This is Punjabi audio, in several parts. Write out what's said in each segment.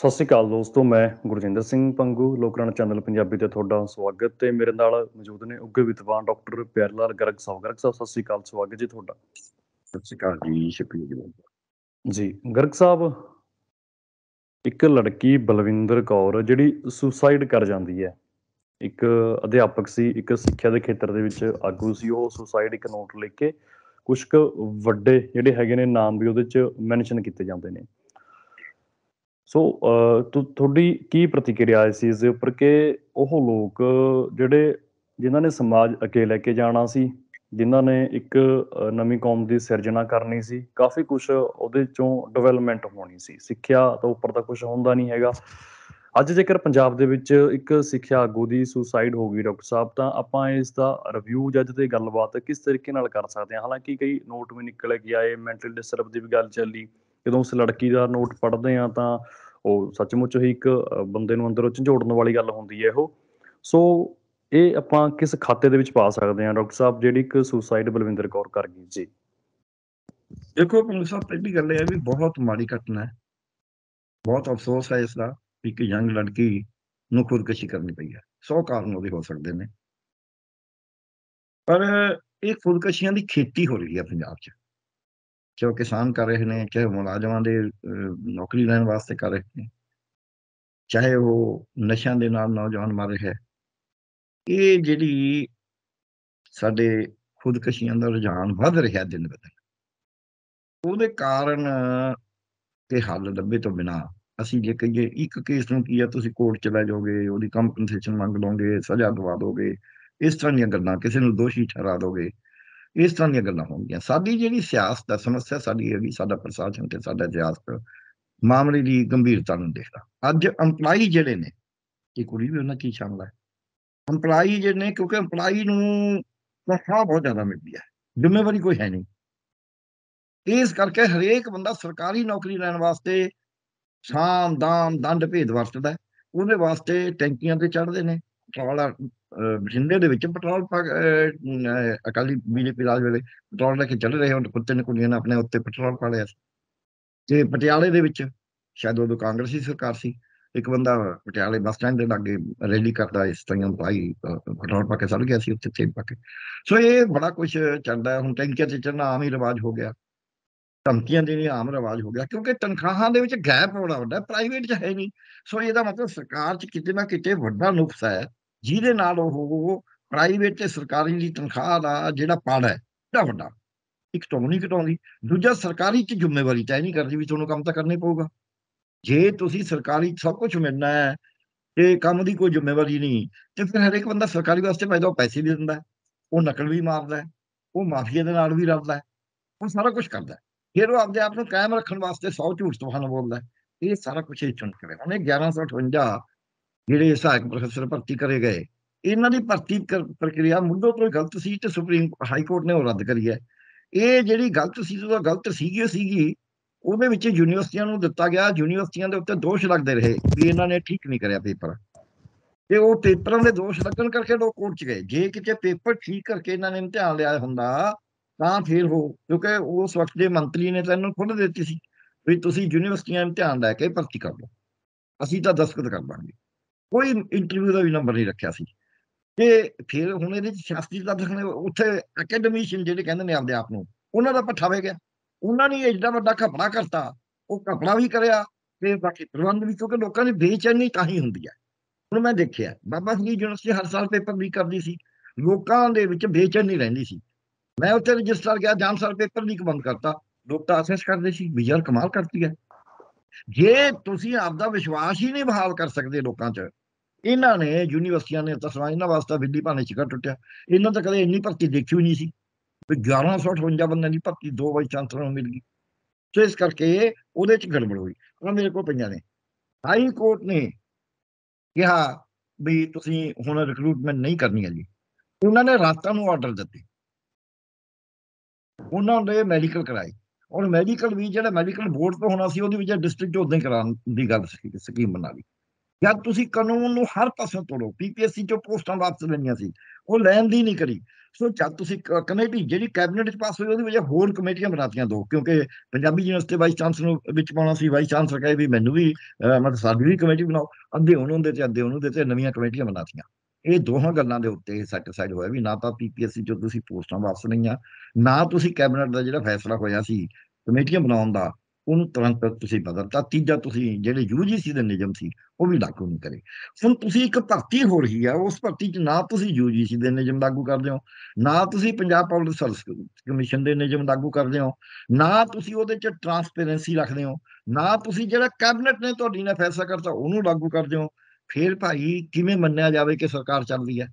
ਸਤਿ ਸ਼੍ਰੀ ਅਕਾਲ ਦੋਸਤੋ ਮੈਂ ਗੁਰਜਿੰਦਰ ਸਿੰਘ ਪੰਗੂ ਲੋਕਰਣ ਚੈਨਲ ਪੰਜਾਬੀ ਤੇ ਤੁਹਾਡਾ ਸਵਾਗਤ ਤੇ ਮੇਰੇ ਨਾਲ ਮੌਜੂਦ ਨੇ ਉੱਗੇ ਵਿਦਵਾਨ ਡਾਕਟਰ ਪਿਆਰਲਾਲ ਗਰਗ ਸਾਹਿਬ ਗਰਗ ਸਾਹਿਬ ਸਤਿ ਸ਼੍ਰੀ ਅਕਾਲ ਸਵਾਗਤ ਜੀ ਤੁਹਾਡਾ ਸਤਿ ਸ਼੍ਰੀ ਅਕਾਲ ਜੀ ਸ਼ੁਕਰੀਆ ਜੀ ਜੀ ਗਰਗ ਸਾਹਿਬ ਇੱਕ ਲੜਕੀ ਬਲਵਿੰਦਰ ਕੌਰ ਜਿਹੜੀ ਸੁਸਾਈਡ ਕਰ ਜਾਂਦੀ ਹੈ ਇੱਕ ਅਧਿਆਪਕ ਸੀ ਇੱਕ ਸਿੱਖਿਆ ਦੇ ਖੇਤਰ ਦੇ ਵਿੱਚ ਆਗੂ ਸੀ ਉਹ ਸੁਸਾਈਡ ਇੱਕ ਨੋਟ ਲਿਖ ਕੇ ਕੁਝ ਕੁ ਵੱਡੇ ਜਿਹੜੇ ਹੈਗੇ ਨੇ ਨਾਮ ਵੀ ਉਹਦੇ ਚ ਮੈਂਸ਼ਨ ਕੀਤੇ ਜਾਂਦੇ ਨੇ ਸੋ ਤੁਹਾਡੀ ਕੀ ਪ੍ਰਤੀਕਿਰਿਆ ਇਸ ਚੀਜ਼ ਦੇ ਉੱਪਰ ਕਿ ਉਹ ਲੋਕ ਜਿਹੜੇ ਜਿਨ੍ਹਾਂ ਨੇ ਸਮਾਜ ਅੱਗੇ ਲੈ ਕੇ ਜਾਣਾ ਸੀ ਜਿਨ੍ਹਾਂ ਨੇ ਇੱਕ ਨਵੀਂ ਕੌਮ ਦੀ ਸਿਰਜਣਾ ਕਰਨੀ ਸੀ ਕਾਫੀ ਕੁਝ ਉਹਦੇ ਚੋਂ ਡਿਵੈਲਪਮੈਂਟ ਹੋਣੀ ਸੀ ਸਿੱਖਿਆ ਤੋਂ ਉੱਪਰ ਤਾਂ ਕੁਝ ਹੁੰਦਾ ਨਹੀਂ ਹੈਗਾ ਅੱਜ ਜੇਕਰ ਪੰਜਾਬ ਦੇ ਵਿੱਚ ਇੱਕ ਸਿੱਖਿਆ ਆਗੂ ਦੀ ਸੁਸਾਈਡ ਹੋ ਗਈ ਡਾਕਟਰ ਸਾਹਿਬ ਤਾਂ ਆਪਾਂ ਇਸ ਦਾ ਰਿਵਿਊ ਜੱਜ ਤੇ ਗੱਲਬਾਤ ਕਿਸ ਤਰੀਕੇ ਨਾਲ ਕਰ ਸਕਦੇ ਹਾਂ ਹਾਲਾਂਕਿ ਕਈ ਨੋਟ ਵੀ ਨਿਕਲ ਗਿਆ ਆਏ ਮੈਂਟਲ ਡਿਸਟਰਬ ਦੀ ਵੀ ਗੱਲ ਚੱਲੀ ਜਦੋਂ ਉਸ ਲੜਕੀ ਦਾ ਨੋਟ ਪੜ੍ਹਦੇ ਆ ਤਾਂ ਉਹ ਸੱਚਮੁੱਚ ਹੀ ਇੱਕ ਬੰਦੇ ਨੂੰ ਅੰਦਰੋਂ ਝੰਜੋੜਨ ਵਾਲੀ ਗੱਲ ਹੁੰਦੀ ਹੈ ਇਹੋ ਸੋ ਇਹ ਆਪਾਂ ਕਿਸ ਖਾਤੇ ਦੇ ਵਿੱਚ ਪਾ ਸਕਦੇ ਹਾਂ ਡਾਕਟਰ ਸਾਹਿਬ ਜਿਹੜੀ ਇੱਕ ਸੁਸਾਈਡ ਬਲਵਿੰਦਰ ਕੌਰ ਕਰ ਗਈ ਜੀ ਦੇਖੋ ਪੰਗ ਸਾਹਿਬ ਪਹਿਲੀ ਗੱਲ ਇਹ ਹੈ ਵੀ ਬਹੁਤ ਮਾੜੀ ਘਟਨਾ ਹੈ ਬਹੁਤ ਅਫਸੋਸ ਹੈ ਇਸ ਦਾ ਕਿ ਇੱਕ ਯੰਗ ਲੜਕੀ ਨੂੰ ਖੁਦਕੁਸ਼ੀ ਕਰਨੀ ਪਈ ਹੈ 100 ਕਾਰਨ ਉਹਦੇ ਹੋ ਸਕਦੇ ਨੇ ਪਰ ਇਹ ਖੁਦਕੁਸ਼ੀਆਂ ਦੀ ਖੇਤੀ ਹੋ ਰਹੀ ਹੈ ਪੰਜਾਬ 'ਚ ਚਾਹੇ ਕਿਸਾਨ ਕਰ ਰਹੇ ਨੇ ਚਾਹੇ ਮੁਲਾਜ਼ਮਾਂ ਦੇ ਨੌਕਰੀ ਲੈਣ ਵਾਸਤੇ ਕਰ ਰਹੇ ਨੇ ਚਾਹੇ ਉਹ ਨਸ਼ਿਆਂ ਦੇ ਨਾਲ ਨੌਜਵਾਨ ਮਰ ਰਿਹਾ ਹੈ ਇਹ ਜਿਹੜੀ ਸਾਡੇ ਖੁਦਕਸ਼ੀਆਂ ਦਾ ਰੁਝਾਨ ਵੱਧ ਰਿਹਾ ਦਿਨ ਬਦਲ ਦਿਨ ਉਹਦੇ ਕਾਰਨ ਤੇ ਹੱਲ ਲੱਭੇ ਤੋਂ ਬਿਨਾ ਅਸੀਂ ਜੇ ਕਹੀਏ ਇੱਕ ਕੇਸ ਨੂੰ ਕੀ ਆ ਤੁਸੀਂ ਕੋਰਟ ਚ ਲੈ ਜਾਓਗੇ ਉਹਦੀ ਕੰਪਨਸੇਸ਼ਨ ਮੰਗ ਲਓਗੇ ਸਜ਼ਾ ਦਵਾ ਦੋਗੇ ਇਸ ਤਰ੍ਹਾਂ ਦੀਆਂ ਗੱਲਾਂ ਕਿਸੇ ਨੂੰ ਦੋਸ਼ੀ ਠਹਿਰਾ ਦੋਗੇ ਇਸ ਤਰ੍ਹਾਂ ਦੀਆਂ ਗੱਲਾਂ ਹੋਣਗੀਆਂ ਸਾਡੀ ਜਿਹੜੀ ਸਿਆਸਤ ਦਾ ਸਮੱਸਿਆ ਸਾਡੀ ਇਹ ਵੀ ਸਾਡਾ ਪ੍ਰਸ਼ਾਸਨ ਤੇ ਸਾਡਾ ਸਿਆਸਤ ਮਾਮਲੇ ਦੀ ਗੰਭੀਰਤਾ ਨੂੰ ਦੇਖਦਾ ਅੱਜ ਐਮਪਲਾਈ ਜਿਹੜੇ ਨੇ ਇਹ ਕੁੜੀ ਵੀ ਉਹਨਾਂ ਕੀ ਸ਼ਾਮਲ ਹੈ ਐਮਪਲਾਈ ਜਿਹੜੇ ਨੇ ਕਿਉਂਕਿ ਐਮਪਲਾਈ ਨੂੰ ਤਨਖਾਹ ਬਹੁਤ ਜ਼ਿਆਦਾ ਮਿਲਦੀ ਹੈ ਜ਼ਿੰਮੇਵਾਰੀ ਕੋਈ ਹੈ ਨਹੀਂ ਇਸ ਕਰਕੇ ਹਰੇਕ ਬੰਦਾ ਸਰਕਾਰੀ ਨੌਕਰੀ ਲੈਣ ਵਾਸਤੇ ਸ਼ਾਮ ਦਾਮ ਦੰਡ ਭੇਦ ਵਰਤਦਾ ਉਹਦੇ ਵਾਸਤੇ ਟੈਂਕੀਆਂ ਤੇ ਚੜਦੇ ਨੇ ਟਰਾਲਾ ਬਠਿੰਡੇ ਦੇ ਵਿੱਚ ਪੈਟਰੋਲ ਅਕਾਲੀ ਬੀਜੇਪੀ ਰਾਜ ਵੇਲੇ ਪੈਟਰੋਲ ਲੈ ਕੇ ਚੱਲ ਰਹੇ ਹੁਣ ਕੁੱਤੇ ਨੇ ਕੁੜੀਆਂ ਨੇ ਆਪਣੇ ਉੱਤੇ ਪੈਟਰੋਲ ਪਾ ਲਿਆ ਤੇ ਪਟਿਆਲੇ ਦੇ ਵਿੱਚ ਸ਼ਾਇਦ ਉਦੋਂ ਕਾਂਗਰਸੀ ਸਰਕਾਰ ਸੀ ਇੱਕ ਬੰਦਾ ਪਟਿਆਲੇ ਬੱਸ ਸਟੈਂਡ ਦੇ ਲਾਗੇ ਰੈਲੀ ਕਰਦਾ ਇਸ ਤਰ੍ਹਾਂ ਭਾਈ ਪੈਟਰੋਲ ਪਾ ਕੇ ਚੱਲ ਗਿਆ ਸੀ ਉੱਥੇ ਚੇਨ ਪਾ ਕੇ ਸੋ ਇਹ ਬੜਾ ਕੁਝ ਚੱਲਦਾ ਹੁਣ ਟੈਂਕੀਆਂ ਤੇ ਚੱਲਣਾ ਆਮ ਹੀ ਰਿਵਾਜ ਹੋ ਗਿਆ ਧਮਕੀਆਂ ਦੇ ਦੇਣੀਆਂ ਆਮ ਰਿਵਾਜ ਹੋ ਗਿਆ ਕਿਉਂਕਿ ਤਨਖਾਹਾਂ ਦੇ ਵਿੱਚ ਗੈਪ ਬੜਾ ਵੱਡਾ ਪ੍ਰਾਈਵੇਟ 'ਚ ਹੈ ਨਹੀਂ ਸੋ ਇਹਦਾ ਮਤਲਬ ਸਰਕਾਰ 'ਚ ਕਿਤੇ ਨਾ ਕਿਤੇ ਵੱਡਾ ਨੁਕਸ ਹੈ ਜਿਹਦੇ ਨਾਲ ਉਹ ਪ੍ਰਾਈਵੇਟ ਤੇ ਸਰਕਾਰੀ ਦੀ ਤਨਖਾਹ ਦਾ ਜਿਹੜਾ ਪੜ ਹੈ ਬੜਾ ਵੱਡਾ ਇੱਕ ਤੋਂ ਨਹੀਂ ਘਟਾਉਂਦੀ ਦੂਜਾ ਸਰਕਾਰੀ 'ਚ ਜ਼ਿੰਮੇਵਾਰੀ ਤੈਅ ਨਹੀਂ ਕਰਦੀ ਵੀ ਤੁਹਾਨੂੰ ਕੰਮ ਤਾਂ ਕਰਨੇ ਪਊਗਾ ਜੇ ਤੁਸੀਂ ਸਰਕਾਰੀ ਸਭ ਕੁਝ ਮਿਲਣਾ ਹੈ ਤੇ ਕੰਮ ਦੀ ਕੋਈ ਜ਼ਿੰਮੇਵਾਰੀ ਨਹੀਂ ਤੇ ਫਿਰ ਹਰ ਇੱਕ ਬੰਦਾ ਸਰਕਾਰੀ ਵਾਸਤੇ ਪੈਦਾ ਪੈਸੇ ਵੀ ਦਿੰਦਾ ਉਹ ਨਕਲ ਵੀ ਮਾਰਦਾ ਉਹ ਮਾਫੀਆ ਦੇ ਨਾਲ ਵੀ ਰਲਦਾ ਉਹ ਸਾਰਾ ਕੁਝ ਕਰਦਾ ਫਿਰ ਉਹ ਆਪਦੇ ਆਪ ਨੂੰ ਕਾਇਮ ਰੱਖਣ ਵਾਸਤੇ ਸੌ ਝੂਠ ਸੁਭਾਨ ਬੋਲਦਾ ਇਹ ਸਾਰਾ ਕੁਝ ਇਹ ਚੁਣ ਕੇ ਉਹਨੇ 1158 ਜਿਹੜੇ ਸਹਾਇਕ ਪ੍ਰੋਫੈਸਰ ਭਰਤੀ ਕਰੇ ਗਏ ਇਹਨਾਂ ਦੀ ਭਰਤੀ ਪ੍ਰਕਿਰਿਆ ਮੁੱਢੋਂ ਤੋਂ ਗਲਤ ਸੀ ਤੇ ਸੁਪਰੀਮ ਹਾਈ ਕੋਰਟ ਨੇ ਉਹ ਰੱਦ ਕਰੀ ਹੈ ਇਹ ਜਿਹੜੀ ਗਲਤ ਸੀ ਉਹ ਗਲਤ ਸੀਗੀ ਸੀਗੀ ਉਹਦੇ ਵਿੱਚ ਯੂਨੀਵਰਸਿਟੀਆਂ ਨੂੰ ਦਿੱਤਾ ਗਿਆ ਯੂਨੀਵਰਸਿਟੀਆਂ ਦੇ ਉੱਤੇ ਦੋਸ਼ ਲੱਗਦੇ ਰਹੇ ਵੀ ਇਹਨਾਂ ਨੇ ਠੀਕ ਨਹੀਂ ਕਰਿਆ ਪੇਪਰ ਤੇ ਉਹ ਪੇਪਰਾਂ ਦੇ ਦੋਸ਼ ਲੱਗਣ ਕਰਕੇ ਲੋਕ ਕੋਰਟ 'ਚ ਗਏ ਜੇ ਕਿਤੇ ਪੇਪਰ ਠੀਕ ਕਰਕੇ ਇਹਨਾਂ ਨੇ ਇਮਤਿਹਾਨ ਲਿਆ ਹੁੰਦਾ ਤਾਂ ਫੇਰ ਹੋ ਕਿਉਂਕਿ ਉਸ ਵਕਤ ਦੇ ਮੰਤਰੀ ਨੇ ਤਾਂ ਇਹਨੂੰ ਖੁੱਲ੍ਹ ਦਿੱਤੀ ਸੀ ਵੀ ਤੁਸੀਂ ਯੂਨੀਵਰਸਿਟੀਆਂ ਇਮਤਿਹਾਨ ਲੈ ਕੇ ਭਰਤੀ ਕਰ ਲਓ ਅਸੀਂ ਤਾਂ ਦਸਤਖਤ ਕਰ ਬਾਂਗੇ ਕੋਈ ਇੰਟਰਵਿਊ ਦਾ ਵੀ ਨੰਬਰ ਨਹੀਂ ਰੱਖਿਆ ਸੀ ਤੇ ਫਿਰ ਹੁਣ ਇਹਦੇ ਸ਼ਾਸਤਰੀ ਦਾ ਦਿਖਣੇ ਉੱਥੇ ਅਕੈਡਮੀਸ਼ੀਅਨ ਜਿਹੜੇ ਕਹਿੰਦੇ ਨੇ ਆਪਦੇ ਆਪ ਨੂੰ ਉਹਨਾਂ ਦਾ ਪੱਠਾ ਵੇ ਗਿਆ ਉਹਨਾਂ ਨੇ ਐਡਾ ਵੱਡਾ ਖਪੜਾ ਕਰਤਾ ਉਹ ਖਪੜਾ ਵੀ ਕਰਿਆ ਤੇ ਬਾਕੀ ਪ੍ਰਬੰਧ ਵੀ ਕਿਉਂਕਿ ਲੋਕਾਂ ਦੀ ਬੇਚੈਨੀ ਤਾਂ ਹੀ ਹੁੰਦੀ ਹੈ ਹੁਣ ਮੈਂ ਦੇਖਿਆ ਬਾਬਾ ਜੀ ਯੂਨੀਵਰਸਿਟੀ ਹਰ ਸਾਲ ਪੇਪਰ ਵੀ ਕਰਦੀ ਸੀ ਲੋਕਾਂ ਦੇ ਵਿੱਚ ਬੇਚੈਨੀ ਰਹਿੰਦੀ ਸੀ ਮੈਂ ਉੱਥੇ ਰਜਿਸਟਰ ਗਿਆ ਜਾਮ ਸਾਲ ਪੇਪਰ ਨਹੀਂ ਬੰਦ ਕਰਤਾ ਲੋਕ ਤਾਂ ਅਸੈਸ ਕਰਦੇ ਸੀ ਵਿਜਰ ਕਮਾਲ ਕਰਤੀ ਹੈ ਜੇ ਤੁਸੀਂ ਆਪਦਾ ਵਿਸ਼ਵਾਸ ਹੀ ਨਹੀਂ ਬਹਾਲ ਕਰ ਸਕਦੇ ਲੋਕਾਂ 'ਚ ਇਹਨਾਂ ਨੇ ਯੂਨੀਵਰਸਿਟੀਆਂ ਨੇ ਤਸਵਾ ਇਹਨਾਂ ਵਾਸਤੇ ਵਿੱਦੀ ਭਾਣੇ ਚਿਕਾ ਟੁੱਟਿਆ ਇਹਨਾਂ ਤਾਂ ਕਦੇ ਇੰਨੀ ਭਰਤੀ ਦੇਖੀ ਹੋਈ ਨਹੀਂ ਸੀ ਵੀ 1158 ਬੰਦਿਆਂ ਦੀ ਭਰਤੀ ਦੋ ਵਾਰ ਚਾਂਸ ਨੂੰ ਮਿਲ ਗਈ ਸੋ ਇਸ ਕਰਕੇ ਉਹਦੇ ਚ ਗੜਬੜ ਹੋਈ ਉਹ ਮੇਰੇ ਕੋਲ ਪਈਆਂ ਨੇ ਹਾਈ ਕੋਰਟ ਨੇ ਕਿਹਾ ਵੀ ਤੁਸੀਂ ਹੁਣ ਰਿਕਰੂਟਮੈਂਟ ਨਹੀਂ ਕਰਨੀ ਹੈ ਜੀ ਉਹਨਾਂ ਨੇ ਰਾਤਾਂ ਨੂੰ ਆਰਡਰ ਦਿੱਤੇ ਉਹਨਾਂ ਨੇ ਮੈਡੀਕਲ ਕਰਾਈ ਔਰ ਮੈਡੀਕਲ ਵੀ ਜਿਹੜਾ ਮੈਡੀਕਲ ਬੋਰਡ ਤੋਂ ਹੋਣਾ ਸੀ ਉਹਦੀ ਵਿੱਚ ਡਿਸਟ੍ਰਿਕਟ ਉਦਾਂ ਹੀ ਕਰਾਉਣ ਦੀ ਗੱਲ ਸੀ ਸਕੀਮ ਬਣਾ ਲਈ ਜਦ ਤੁਸੀਂ ਕਾਨੂੰਨ ਨੂੰ ਹਰ ਪਾਸੇ ਤੋੜੋ ਪੀਪੀਐਸਸੀ ਚੋਂ ਪੋਸਟਾਂ ਵਾਪਸ ਲੈਣੀਆਂ ਸੀ ਉਹ ਲੈਣ ਦੀ ਨਹੀਂ ਕਰੀ ਸੋ ਜਦ ਤੁਸੀਂ ਕਮੇਟੀ ਜਿਹੜੀ ਕੈਬਨਿਟ ਚ ਪਾਸ ਹੋਈ ਉਹਦੀ ਵਜ੍ਹਾ ਹੋਰ ਕਮੇਟੀਆਂ ਬਣਾਤੀਆਂ ਦੋ ਕਿਉਂਕਿ ਪੰਜਾਬੀ ਯੂਨੀਵਰਸਿਟੀ ਵਾਈਸ ਚਾਂਸਲਰ ਨੂੰ ਵਿੱਚ ਪਾਉਣਾ ਸੀ ਵਾਈਸ ਚਾਂਸਲਰ ਕਹੇ ਵੀ ਮੈਨੂੰ ਵੀ ਮਤਲਬ ਸਾਡੀ ਵੀ ਕਮੇਟੀ ਬਣਾਓ ਅੱਧੇ ਉਹਨਾਂ ਦੇ ਤੇ ਅੱਧੇ ਉਹਨਾਂ ਦੇ ਤੇ ਨਵੀਆਂ ਕਮੇਟੀਆਂ ਬਣਾਤੀਆਂ ਇਹ ਦੋਹਾਂ ਗੱਲਾਂ ਦੇ ਉੱਤੇ ਸੈਟੀਸਫਾਈਡ ਹੋਇਆ ਵੀ ਨਾ ਤਾਂ ਪੀਪੀਐਸਸੀ ਚੋਂ ਤੁਸੀਂ ਪੋਸਟਾਂ ਵਾਪਸ ਲਈਆਂ ਨਾ ਤੁਸੀਂ ਕੈਬਨਿਟ ਦਾ ਜਿਹੜਾ ਫੈਸਲਾ ਹੋਇਆ ਸੀ ਕਮੇਟੀਆਂ ਬਣਾਉਣ ਦਾ ਉਹਨੂੰ ਤੁਰੰਤ ਤੁਸੀਂ ਬਦਲਤਾ ਤੀਜਾ ਤੁਸੀਂ ਜਿਹੜੇ ਯੂਜੀਸੀ ਦੇ ਨਿਯਮ ਸੀ ਉਹ ਵੀ ਲਾਗੂ ਨਹੀਂ ਕਰੇ ਹੁਣ ਤੁਸੀਂ ਇੱਕ ਭਰਤੀ ਹੋ ਰਹੀ ਆ ਉਸ ਭਰਤੀ 'ਚ ਨਾ ਤੁਸੀਂ ਯੂਜੀਸੀ ਦੇ ਨਿਯਮ ਲਾਗੂ ਕਰਦੇ ਹੋ ਨਾ ਤੁਸੀਂ ਪੰਜਾਬ ਪਬਲਿਕ ਸਰਵਿਸ ਕਮਿਸ਼ਨ ਦੇ ਨਿਯਮ ਲਾਗੂ ਕਰਦੇ ਹੋ ਨਾ ਤੁਸੀਂ ਉਹਦੇ 'ਚ ਟਰਾਂਸਪੇਰੈਂਸੀ ਰੱਖਦੇ ਹੋ ਨਾ ਤੁਸੀਂ ਜਿਹੜਾ ਕੈਬਨਿਟ ਨੇ ਤੁਹਾਡੀ ਨਾਲ ਫੈਸਲਾ ਕਰਤਾ ਉਹਨੂੰ ਲਾਗੂ ਕਰਦੇ ਹੋ ਫੇਰ ਭਾਈ ਕਿਵੇਂ ਮੰਨਿਆ ਜਾਵੇ ਕਿ ਸਰਕਾਰ ਚੱਲਦੀ ਹੈ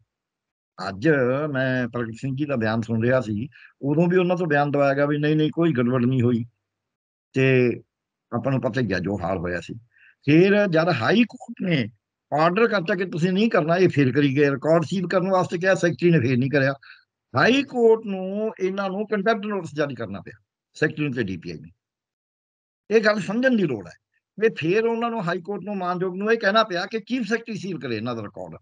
ਅੱਜ ਮੈਂ ਪ੍ਰਗਟ ਸਿੰਘ ਜੀ ਦਾ ਬਿਆਨ ਸੁਣ ਰਿਹਾ ਸੀ ਉਦੋਂ ਵੀ ਉਹਨਾਂ ਤੋਂ ਬਿਆਨ ਦਵਾਇਆ ਗਿਆ ਵੀ ਨਹੀਂ ਨਹੀਂ ਕੋਈ ਗੜਬੜ ਨਹੀਂ ਹੋਈ ਤੇ ਆਪਾਂ ਨੂੰ ਪਤਾ ਗਿਆ ਜੋ ਹਾਲ ਹੋਇਆ ਸੀ ਫਿਰ ਜਦ ਹਾਈ ਕੋਰਟ ਨੇ ਆਰਡਰ ਕਰਤਾ ਕਿ ਤੁਸੀਂ ਨਹੀਂ ਕਰਨਾ ਇਹ ਫੇਰ ਕਰੀ ਗਏ ਰਿਕਾਰਡ ਸੀਲ ਕਰਨ ਵਾਸਤੇ ਕਿਹਾ ਸੈਕਟਰੀ ਨੇ ਫੇਰ ਨਹੀਂ ਕਰਿਆ ਹਾਈ ਕੋਰਟ ਨੂੰ ਇਹਨਾਂ ਨੂੰ ਕੰਟੈਂਪਟ ਨੋਟਿਸ ਜਾਰੀ ਕਰਨਾ ਪਿਆ ਸੈਕਟਰੀ ਤੇ ਡੀਪੀਆਈ ਨੇ ਇਹ ਗੱਲ ਸਮਝਣ ਦੀ ਲੋੜ ਹੈ ਵੀ ਫੇਰ ਉਹਨਾਂ ਨੂੰ ਹਾਈ ਕੋਰਟ ਨੂੰ ਮਾਨਯੋਗ ਨੂੰ ਇਹ ਕਹਿਣਾ ਪਿਆ ਕਿ ਚੀਫ ਸੈਕਟਰੀ ਸੀਲ ਕਰੇ ਇਹਨਾਂ ਦਾ ਰਿਕਾਰਡ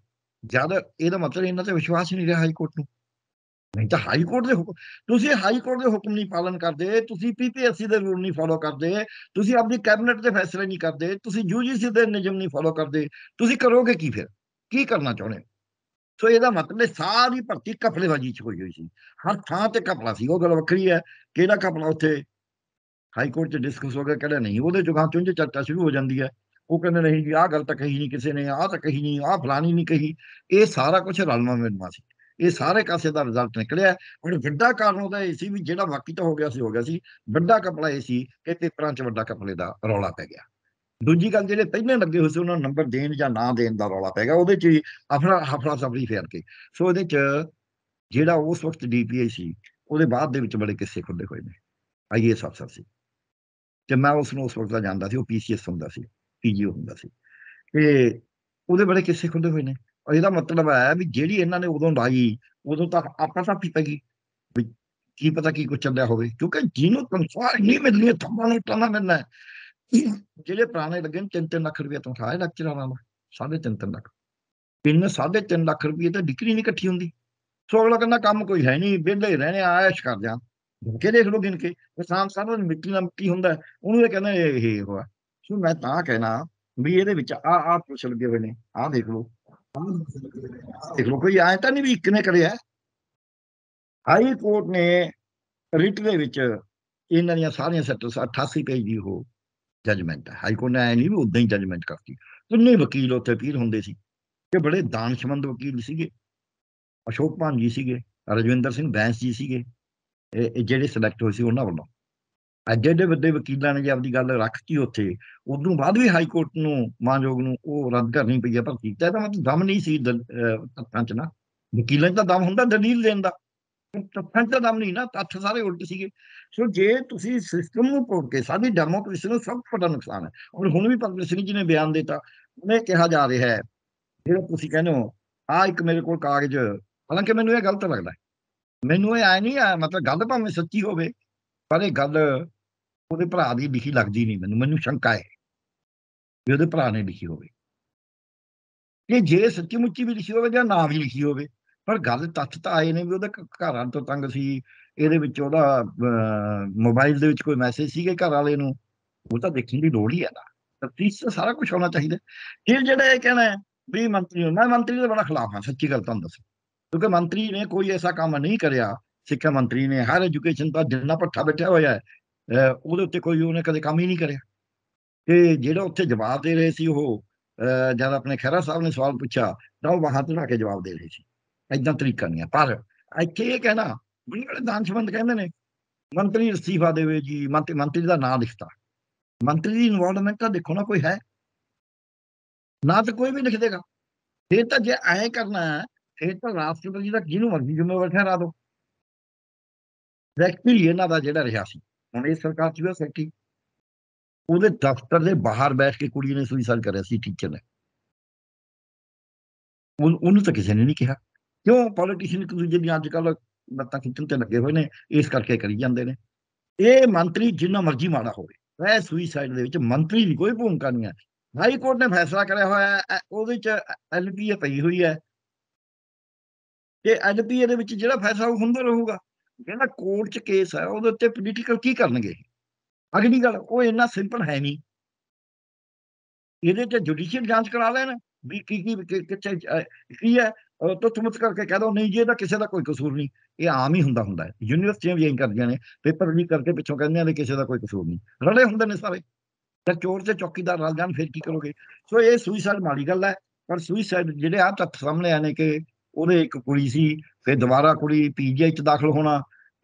ਜਦ ਇਹਦਾ ਮਤਲਬ ਇਹਨਾਂ ਤੇ ਵਿਸ਼ਵਾਸ ਨਹੀਂ ਰਿਹਾ ਹਾਈ ਕੋਰਟ ਨੂੰ ਨਹੀਂ ਤਾਂ ਹਾਈ ਕੋਰਟ ਦੇ ਹੁਕਮ ਤੁਸੀਂ ਹਾਈ ਕੋਰਟ ਦੇ ਹੁਕਮ ਨਹੀਂ ਪਾਲਨ ਕਰਦੇ ਤੁਸੀਂ ਪੀਪੀਐਸਸੀ ਦੇ ਰੂਲ ਨਹੀਂ ਫਾਲੋ ਕਰਦੇ ਤੁਸੀਂ ਆਪਣੀ ਕੈਬਨਿਟ ਦੇ ਫੈਸਲੇ ਨਹੀਂ ਕਰਦੇ ਤੁਸੀਂ ਯੂਜੀਸੀ ਦੇ ਨਿਯਮ ਨਹੀਂ ਫਾਲੋ ਕਰਦੇ ਤੁਸੀਂ ਕਰੋਗੇ ਕੀ ਫਿਰ ਕੀ ਕਰਨਾ ਚਾਹੁੰਦੇ ਸੋ ਇਹਦਾ ਮਤਲਬ ਸਾਰੀ ਭਰਤੀ ਕਫਲੇਵਾਜੀ ਚ ਹੋਈ ਹੋਈ ਸੀ ਹਰ ਥਾਂ ਤੇ ਕਫਲਾ ਸੀ ਉਹ ਗੱਲ ਵੱਖਰੀ ਹੈ ਕਿਹੜਾ ਕਫਲਾ ਉੱਥੇ ਹਾਈ ਕੋਰਟ 'ਚ ਡਿਸਕਸ ਹੋ ਗਿਆ ਕਿਹੜਾ ਨਹੀਂ ਉਹਦੇ ਜਗ੍ਹਾ ਚੁੰਝ ਚਰਚਾ ਸ਼ੁਰੂ ਹੋ ਜਾਂਦੀ ਹੈ ਉਹ ਕਹਿੰਦੇ ਨਹੀਂ ਜੀ ਆਹ ਗੱਲ ਤਾਂ ਕਹੀ ਨਹੀਂ ਕਿਸੇ ਨੇ ਆਹ ਤਾਂ ਕਹੀ ਨਹੀਂ ਆਹ ਫਲਾਣੀ ਨਹੀਂ ਕਹੀ ਇਹ ਸਾਰਾ ਕੁਝ ਰਲਵਾ ਮਿਲਵਾ ਸੀ ਇਹ ਸਾਰੇ ਕਾਸੇ ਦਾ ਰਿਜ਼ਲਟ ਨਿਕਲਿਆ ਹੁਣ ਵੱਡਾ ਕਾਰਨ ਉਹਦਾ ਇਹ ਸੀ ਵੀ ਜਿਹੜਾ ਵਾਕੀ ਤਾਂ ਹੋ ਗਿਆ ਸੀ ਹੋ ਗਿਆ ਸੀ ਵੱਡਾ ਕਪੜਾ ਇਹ ਸੀ ਕਿ ਪੇਪਰਾਂ 'ਚ ਵੱਡਾ ਕਪੜੇ ਦਾ ਰੌਲਾ ਪੈ ਗਿਆ ਦੂਜੀ ਗੱਲ ਜਿਹੜੇ ਪਹਿਲਾਂ ਲੱਗੇ ਹੋਏ ਸੀ ਉਹਨਾਂ ਨੂੰ ਨੰਬਰ ਦੇਣ ਜਾਂ ਨਾ ਦੇਣ ਦਾ ਰੌਲਾ ਪੈ ਗਿਆ ਉਹਦੇ 'ਚ ਆਪਣਾ ਹਫੜਾ ਸਬਰੀ ਫੇਰ ਕੇ ਸੋ ਇਹਦੇ 'ਚ ਜਿਹੜਾ ਉਸ ਵਕਤ ਡੀਪੀਆਈ ਸੀ ਉਹਦੇ ਬਾਅਦ ਦੇ ਵਿੱਚ ਬੜੇ ਕਿੱਸੇ ਖੁੱਲੇ ਹੋਏ ਨੇ ਆਈਏਐਸ ਅਫਸਰ ਸੀ ਤੇ ਮੈਂ ਉਸ ਨੂੰ ਉਸ ਵਕਤ ਜਾਣਦਾ ਸੀ ਉਹ ਪੀਸੀਐਸ ਹੁੰਦਾ ਸੀ ਪੀਜੀ ਹੁੰਦਾ ਸੀ ਤੇ ਉਹਦੇ ਬੜੇ ਕਿੱਸੇ ਖੁੱਲੇ ਹੋਏ ਨੇ ਇਹਦਾ ਮਤਲਬ ਹੈ ਵੀ ਜਿਹੜੀ ਇਹਨਾਂ ਨੇ ਉਦੋਂ ਲਾਈ ਉਦੋਂ ਤੱਕ ਆਪਾਂ ਤਾਂ ਪੀਤਾ ਕੀ ਕੀ ਪਤਾ ਕੀ ਕੁਛ ਚੱਲਿਆ ਹੋਵੇ ਕਿਉਂਕਿ ਜਿਹਨੂੰ ਤਨਖਾਹ ਨਹੀਂ ਮਿਲਣੀ ਥੰਮਾਂ ਨੂੰ ਟਾਣਾ ਮਿਲਣਾ ਜਿਹੜੇ ਪੁਰਾਣੇ ਲੱਗੇ ਨੇ 3-3 ਲੱਖ ਰੁਪਏ ਤਨਖਾਹ ਹੈ ਲੈਕਚਰਾਂ ਨਾਲ 3.5 ਲੱਖ ਤਿੰਨ 3.5 ਲੱਖ ਰੁਪਏ ਤਾਂ ਡਿਗਰੀ ਨਹੀਂ ਇਕੱਠੀ ਹੁੰਦੀ ਸੋ ਅਗਲਾ ਕਹਿੰਦਾ ਕੰਮ ਕੋਈ ਹੈ ਨਹੀਂ ਵਿਹਲੇ ਰਹਿਣੇ ਆਇਸ਼ ਕਰ ਜਾ ਕਿ ਦੇਖ ਲੋ ਗਿਣ ਕੇ ਕਿਸਾਨ ਸਾਰਾ ਮਿੱਟੀ ਨਾਲ ਮਿੱਟੀ ਹੁੰਦਾ ਉਹਨੂੰ ਇਹ ਕਹਿੰਦਾ ਇਹ ਹੋਆ ਸੋ ਮੈਂ ਤਾਂ ਕਹਿਣਾ ਵੀ ਇਹਦੇ ਵਿੱਚ ਆ ਆ ਪੁੱਛ ਲੱਗੇ ਹੋਏ ਨੇ ਆ ਦੇਖ ਲੋ ਇਹ ਲੋਕ ਕੋਈ ਆਇਆ ਤਾਂ ਨਹੀਂ ਵੀ ਇੱਕ ਨੇ ਕਰਿਆ ਹਾਈ ਕੋਰਟ ਨੇ ਰਿਟ ਦੇ ਵਿੱਚ ਇਹਨਾਂ ਦੀਆਂ ਸਾਰੀਆਂ ਸੈਟਲਸ 88 ਪੇਜ ਦੀ ਉਹ ਜਜਮੈਂਟ ਹੈ ਹਾਈ ਕੋਰਟ ਨੇ ਐਂ ਨਹੀਂ ਵੀ ਉਦਾਂ ਹੀ ਜਜਮੈਂਟ ਕਰਤੀ ਕਿੰਨੇ ਵਕੀਲ ਉੱਥੇ ਅਪੀਲ ਹੁੰਦੇ ਸੀ ਕਿ ਬੜੇ ਦਾਨਸ਼ਮੰਦ ਵਕੀਲ ਸੀਗੇ ਅਸ਼ੋਕ ਭਾਨ ਜੀ ਸੀਗੇ ਰਜਵਿੰਦਰ ਸਿੰਘ ਬੈਂਸ ਜੀ ਸੀਗੇ ਇਹ ਜਿਹੜੇ ਸਿਲੈਕਟ ਹੋਏ ਸੀ ਉਹਨਾਂ ਵੱਲੋਂ ਅੱਜ ਦੇ ਵੱਡੇ ਵਕੀਲਾਂ ਨੇ ਜੇ ਆਪਦੀ ਗੱਲ ਰੱਖਤੀ ਉੱਥੇ ਉਦੋਂ ਬਾਅਦ ਵੀ ਹਾਈ ਕੋਰਟ ਨੂੰ ਮਾਨਯੋਗ ਨੂੰ ਉਹ ਰੱਦ ਕਰਨੀ ਪਈ ਆ ਪਰ ਕੀਤਾ ਤਾਂ ਮਤਲਬ ਦਮ ਨਹੀਂ ਸੀ ਤੱਥਾਂ 'ਚ ਨਾ ਵਕੀਲਾਂ 'ਚ ਤਾਂ ਦਮ ਹੁੰਦਾ ਦਲੀਲ ਦੇਣ ਦਾ ਤੱਥਾਂ 'ਚ ਦਮ ਨਹੀਂ ਨਾ ਤੱਥ ਸਾਰੇ ਉਲਟ ਸੀਗੇ ਸੋ ਜੇ ਤੁਸੀਂ ਸਿਸਟਮ ਨੂੰ ਤੋੜ ਕੇ ਸਾਡੀ ਡੈਮੋਕ੍ਰੇਸੀ ਨੂੰ ਸਭ ਤੋਂ ਵੱਡਾ ਨੁਕਸਾਨ ਹੈ ਔਰ ਹੁਣ ਵੀ ਭਗਤ ਸਿੰਘ ਜੀ ਨੇ ਬਿਆਨ ਦਿੱਤਾ ਉਹਨੇ ਕਿਹਾ ਜਾ ਰਿਹਾ ਹੈ ਜਿਹੜਾ ਤੁਸੀਂ ਕਹਿੰਦੇ ਹੋ ਆ ਇੱਕ ਮੇਰੇ ਕੋਲ ਕਾਗਜ਼ ਹਾਲਾਂਕਿ ਮੈਨੂੰ ਇਹ ਗਲਤ ਲੱਗਦਾ ਮੈਨੂੰ ਇਹ ਆਇਆ ਨਹੀਂ ਆ ਮਤਲਬ ਗੱਲ ਭਾਵੇਂ ਸੱਚੀ ਹੋਵੇ ਪਰ ਇਹ ਗੱਲ ਉਹਦੇ ਭਰਾ ਦੀ ਲਿਖੀ ਲੱਗਦੀ ਨਹੀਂ ਮੈਨੂੰ ਮੈਨੂੰ ਸ਼ੰਕਾ ਹੈ ਕਿ ਉਹਦੇ ਭਰਾ ਨੇ ਲਿਖੀ ਹੋਵੇ ਕਿ ਜੇ ਸੱਚੀ ਮੁੱਚੀ ਵੀ ਲਿਖੀ ਹੋਵੇ ਜਾਂ ਨਾ ਵੀ ਲਿਖੀ ਹੋਵੇ ਪਰ ਗੱਲ ਤੱਤ ਤਾਂ ਆਏ ਨੇ ਵੀ ਉਹਦਾ ਘਰਾਂ ਤੋਂ ਤੰਗ ਸੀ ਇਹਦੇ ਵਿੱਚ ਉਹਦਾ ਮੋਬਾਈਲ ਦੇ ਵਿੱਚ ਕੋਈ ਮੈਸੇਜ ਸੀਗੇ ਘਰ ਵਾਲੇ ਨੂੰ ਉਹ ਤਾਂ ਦੇਖਣ ਦੀ ਲੋੜ ਹੀ ਹੈ ਨਾ ਤੀਸ ਸਾਰਾ ਕੁਝ ਹੋਣਾ ਚਾਹੀਦਾ ਫਿਰ ਜਿਹੜਾ ਇਹ ਕਹਿਣਾ ਹੈ ਵੀ ਮੰਤਰੀ ਮੈਂ ਮੰਤਰੀ ਦੇ ਬੜਾ ਖਿਲਾਫ ਹਾਂ ਸੱਚੀ ਗੱਲ ਤੁਹਾਨੂੰ ਦੱਸ ਕਿਉਂਕਿ ਮੰਤਰੀ ਨੇ ਕੋਈ ਐਸਾ ਕੰਮ ਨਹੀਂ ਕਰਿਆ ਸਿੱਖਿਆ ਮੰਤਰੀ ਨੇ ਹਰ ਐਜੂਕੇਸ਼ਨ ਦਾ ਜਿੰਨਾ ਪੱਠਾ ਬੈਠਿਆ ਹੋਇਆ ਹੈ ਉਹਦੇ ਉੱਤੇ ਕੋਈ ਉਹਨੇ ਕਦੇ ਕੰਮ ਹੀ ਨਹੀਂ ਕਰਿਆ ਤੇ ਜਿਹੜਾ ਉੱਥੇ ਜਵਾਬ ਦੇ ਰਹੇ ਸੀ ਉਹ ਜਦ ਆਪਣੇ ਖੈਰਾ ਸਾਹਿਬ ਨੇ ਸਵਾਲ ਪੁੱਛਿਆ ਤਾਂ ਉਹ ਵਹਾਂ ਤੋਂ ਕੇ ਜਵਾਬ ਦੇ ਰਹੇ ਸੀ ਐਦਾਂ ਤਰੀਕਾ ਨਹੀਂ ਆ ਪਰ ਇੱਥੇ ਇਹ ਕਹਿਣਾ ਬੜੇ ਦਾਨਸ਼ਮੰਦ ਕਹਿੰਦੇ ਨੇ ਮੰਤਰੀ ਅਸਤੀਫਾ ਦੇਵੇ ਜੀ ਮੰਤਰੀ ਮੰਤਰੀ ਦਾ ਨਾਂ ਲਿਖਤਾ ਮੰਤਰੀ ਦੀ ਇਨਵੋਲਵਮੈਂਟ ਤਾਂ ਦੇਖੋ ਨਾ ਕੋਈ ਹੈ ਨਾ ਤਾਂ ਕੋਈ ਵੀ ਲਿਖ ਦੇਗਾ ਫਿਰ ਤਾਂ ਜੇ ਐਂ ਕਰਨਾ ਹੈ ਫਿਰ ਤਾਂ ਰਾਸ਼ਟਰਪਤੀ ਦਾ ਜਿਹਨੂੰ ਮਰਜ਼ੀ ਜ਼ਿੰਮੇਵਾਰ ਠਹਿਰਾ ਦਿਓ ਵੈਕਟਰੀ ਇਹਨਾਂ ਦਾ ਜਿਹੜਾ ਰਿਹਾ ਸੀ ਹੁਣ ਇਹ ਸਰਕਾਰ ਚ ਵੀ ਸਰਕੀ ਉਹਦੇ ਦਫ਼ਤਰ ਦੇ ਬਾਹਰ ਬੈਠ ਕੇ ਕੁੜੀ ਨੇ ਸੁਈਸਾਈਡ ਕਰਿਆ ਸੀ ਟੀਚਰ ਨੇ ਉਹਨੂੰ ਤਾਂ ਕਿਸੇ ਨੇ ਨਹੀਂ ਕਿਹਾ ਕਿਉਂ ਪੋਲੀਟੀਸ਼ੀਅਨ ਇੱਕ ਜਿਹੜੀ ਅੱਜ ਕੱਲ ਲੱਤਾਂ ਖਿੱਚਣ ਤੇ ਲੱਗੇ ਹੋਏ ਨੇ ਇਸ ਕਰਕੇ ਕਰੀ ਜਾਂਦੇ ਨੇ ਇਹ ਮੰਤਰੀ ਜਿੰਨਾ ਮਰਜ਼ੀ ਮਾੜਾ ਹੋਵੇ ਇਹ ਸੁਈਸਾਈਡ ਦੇ ਵਿੱਚ ਮੰਤਰੀ ਦੀ ਕੋਈ ਭੂਮਿਕਾ ਨਹੀਂ ਹੈ ਹਾਈ ਕੋਰਟ ਨੇ ਫੈਸਲਾ ਕਰਿਆ ਹੋਇਆ ਹੈ ਉਹਦੇ ਚ ਐਲਪੀਏ ਪਈ ਹੋਈ ਹੈ ਕਿ ਐਲਪੀਏ ਦੇ ਵਿੱਚ ਜਿਹੜਾ ਫੈਸਲਾ ਹੁੰਦਾ ਰਹੂਗਾ ਕਹਿੰਦਾ ਕੋਰਟ 'ਚ ਕੇਸ ਆ ਉਹਦੇ ਉੱਤੇ ਪੋਲੀਟੀਕਲ ਕੀ ਕਰਨਗੇ ਅਗਲੀ ਗੱਲ ਉਹ ਇੰਨਾ ਸਿੰਪਲ ਹੈ ਨਹੀਂ ਇਹਦੇ ਤੇ ਜੁਡੀਸ਼ੀਅਲ ਜਾਂਚ ਕਰਾ ਲੈਣ ਵੀ ਕੀ ਕੀ ਕਿੱਥੇ ਕੀ ਹੈ ਤੁਮਤ ਕਰਕੇ ਕਹਦਾ ਨਹੀਂ ਜੀ ਇਹਦਾ ਕਿਸੇ ਦਾ ਕੋਈ ਕਸੂਰ ਨਹੀਂ ਇਹ ਆਮ ਹੀ ਹੁੰਦਾ ਹੁੰਦਾ ਹੈ ਯੂਨੀਵਰਸਿਟੀਆਂ ਵੀ ਐਂ ਕਰਦੀਆਂ ਨੇ ਪੇਪਰ ਵੀ ਕਰਕੇ ਪਿੱਛੋਂ ਕਹਿੰਦੇ ਆ ਕਿ ਕਿਸੇ ਦਾ ਕੋਈ ਕਸੂਰ ਨਹੀਂ ਰਲੇ ਹੁੰਦੇ ਨੇ ਸਾਰੇ ਤੇ ਚੋਰ ਤੇ ਚੌਕੀਦਾਰ ਰਲ ਜਾਣ ਫਿਰ ਕੀ ਕਰੋਗੇ ਸੋ ਇਹ ਸੁਈਸਾਈਡ ਮਾੜੀ ਗੱਲ ਹੈ ਪਰ ਸੁਈਸਾਈਡ ਜਿਹੜੇ ਆ ਤੱਥ ਸਾਹਮਣੇ ਆਨੇ ਕਿ ਉਹਦੇ ਇੱਕ ਕੁੜੀ ਸੀ ਫਿਰ ਦੁਬਾਰਾ ਕੁੜੀ ਪੀਜੀਆਈ ਚ ਦਾਖਲ ਹੋਣਾ